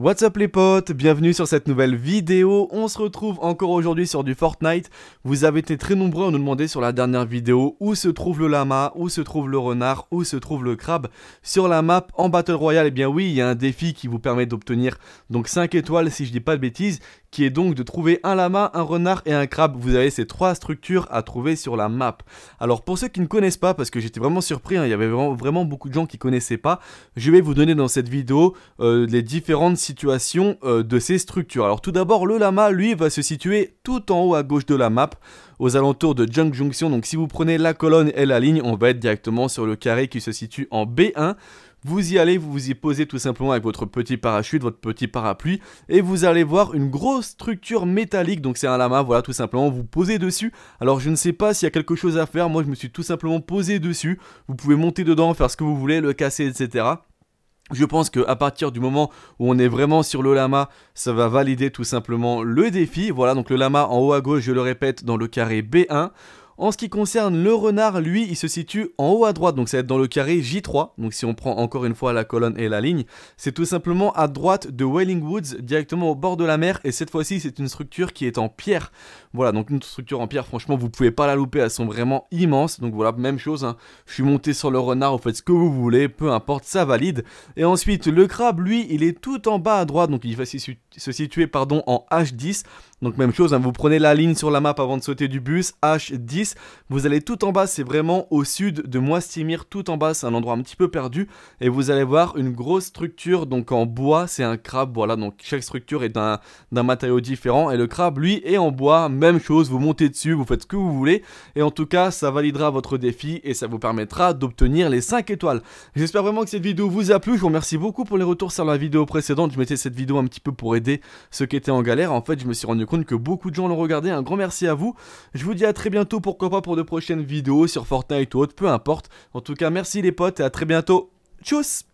What's up les potes, bienvenue sur cette nouvelle vidéo, on se retrouve encore aujourd'hui sur du Fortnite, vous avez été très nombreux à nous demander sur la dernière vidéo où se trouve le lama, où se trouve le renard, où se trouve le crabe sur la map en Battle Royale, et eh bien oui il y a un défi qui vous permet d'obtenir donc 5 étoiles si je dis pas de bêtises qui est donc de trouver un lama, un renard et un crabe. Vous avez ces trois structures à trouver sur la map. Alors pour ceux qui ne connaissent pas, parce que j'étais vraiment surpris, hein, il y avait vraiment, beaucoup de gens qui connaissaient pas, je vais vous donner dans cette vidéo euh, les différentes situations euh, de ces structures. Alors tout d'abord, le lama, lui, va se situer tout en haut à gauche de la map, aux alentours de Junk Junction. Donc si vous prenez la colonne et la ligne, on va être directement sur le carré qui se situe en B1. Vous y allez, vous vous y posez tout simplement avec votre petit parachute, votre petit parapluie, et vous allez voir une grosse structure métallique, donc c'est un lama, voilà tout simplement, vous posez dessus. Alors je ne sais pas s'il y a quelque chose à faire, moi je me suis tout simplement posé dessus, vous pouvez monter dedans, faire ce que vous voulez, le casser, etc. Je pense qu'à partir du moment où on est vraiment sur le lama, ça va valider tout simplement le défi. Voilà, donc le lama en haut à gauche, je le répète, dans le carré B1. En ce qui concerne le renard, lui, il se situe en haut à droite, donc ça va être dans le carré J3. Donc si on prend encore une fois la colonne et la ligne, c'est tout simplement à droite de Welling Woods, directement au bord de la mer. Et cette fois-ci, c'est une structure qui est en pierre. Voilà, donc une structure en pierre, franchement, vous pouvez pas la louper, elles sont vraiment immenses. Donc voilà, même chose, hein. je suis monté sur le renard, vous faites ce que vous voulez, peu importe, ça valide. Et ensuite, le crabe, lui, il est tout en bas à droite, donc il va se situer pardon, en H10. Donc même chose, hein. vous prenez la ligne sur la map avant de sauter du bus, H10 vous allez tout en bas, c'est vraiment au sud de Moistimir, tout en bas, c'est un endroit un petit peu perdu. Et vous allez voir une grosse structure, donc en bois, c'est un crabe, voilà, donc chaque structure est d'un matériau différent. Et le crabe, lui, est en bois, même chose, vous montez dessus, vous faites ce que vous voulez. Et en tout cas, ça validera votre défi et ça vous permettra d'obtenir les 5 étoiles. J'espère vraiment que cette vidéo vous a plu, je vous remercie beaucoup pour les retours sur la vidéo précédente, je mettais cette vidéo un petit peu pour aider ceux qui étaient en galère. En fait, je me suis rendu compte que beaucoup de gens l'ont regardé, un grand merci à vous. Je vous dis à très bientôt pour pourquoi pas pour de prochaines vidéos sur Fortnite ou autre, peu importe. En tout cas, merci les potes et à très bientôt. Tchuss